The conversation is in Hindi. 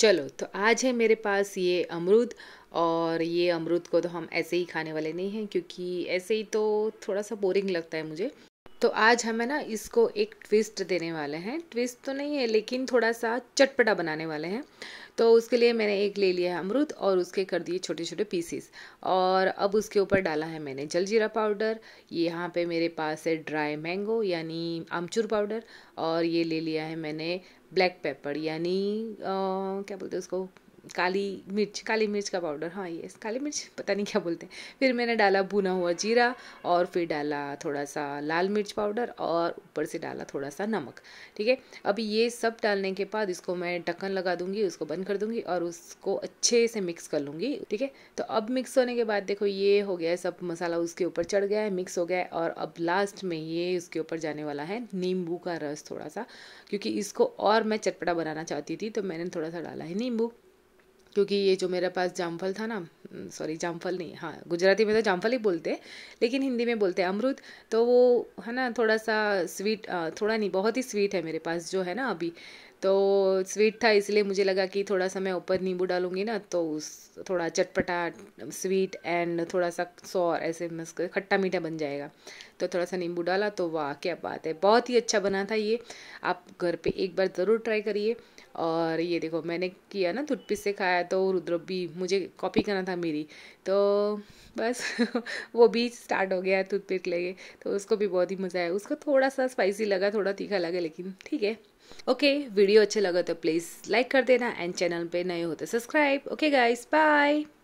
चलो तो आज है मेरे पास ये अमरूद और ये अमरूद को तो हम ऐसे ही खाने वाले नहीं हैं क्योंकि ऐसे ही तो थोड़ा सा बोरिंग लगता है मुझे तो आज हम है ना इसको एक ट्विस्ट देने वाले हैं ट्विस्ट तो नहीं है लेकिन थोड़ा सा चटपटा बनाने वाले हैं तो उसके लिए मैंने एक ले लिया है अमरूद और उसके कर दिए छोटे छोटे पीसीस और अब उसके ऊपर डाला है मैंने जलजीरा पाउडर यहाँ पे मेरे पास है ड्राई मैंगो यानी आमचूर पाउडर और ये ले लिया है मैंने ब्लैक पेपर यानी क्या बोलते हैं उसको काली मिर्च काली मिर्च का पाउडर हाँ ये काली मिर्च पता नहीं क्या बोलते हैं फिर मैंने डाला भुना हुआ जीरा और फिर डाला थोड़ा सा लाल मिर्च पाउडर और ऊपर से डाला थोड़ा सा नमक ठीक है अब ये सब डालने के बाद इसको मैं ढक्कन लगा दूंगी उसको बंद कर दूंगी और उसको अच्छे से मिक्स कर लूँगी ठीक है तो अब मिक्स होने के बाद देखो ये हो गया है सब मसाला उसके ऊपर चढ़ गया है मिक्स हो गया है और अब लास्ट में ये उसके ऊपर जाने वाला है नींबू का रस थोड़ा सा क्योंकि इसको और मैं चटपटा बनाना चाहती थी तो मैंने थोड़ा सा डाला है नींबू क्योंकि ये जो मेरे पास जामफल था ना सॉरी जामफल नहीं हाँ गुजराती में तो जामफल ही बोलते हैं लेकिन हिंदी में बोलते हैं अमरुद तो वो है ना थोड़ा सा स्वीट थोड़ा नहीं बहुत ही स्वीट है मेरे पास जो है ना अभी तो स्वीट था इसलिए मुझे लगा कि थोड़ा सा मैं ऊपर नींबू डालूंगी ना तो उस थोड़ा चटपटा स्वीट एंड थोड़ा सा सौर ऐसे मस्क खट्टा मीठा बन जाएगा तो थोड़ा सा नींबू डाला तो वाह क्या बात है बहुत ही अच्छा बना था ये आप घर पे एक बार ज़रूर ट्राई करिए और ये देखो मैंने किया ना टूथपिक से खाया तो रुद्र भी मुझे कॉपी करना था मेरी तो बस वो भी स्टार्ट हो गया टूथपिक लेके तो उसको भी बहुत ही मज़ा आया उसको थोड़ा सा स्पाइसी लगा थोड़ा तीखा लगा लेकिन ठीक है ओके वीडियो अच्छा लगा तो प्लीज़ लाइक कर देना एंड चैनल पे नए हो तो सब्सक्राइब ओके गाइस बाय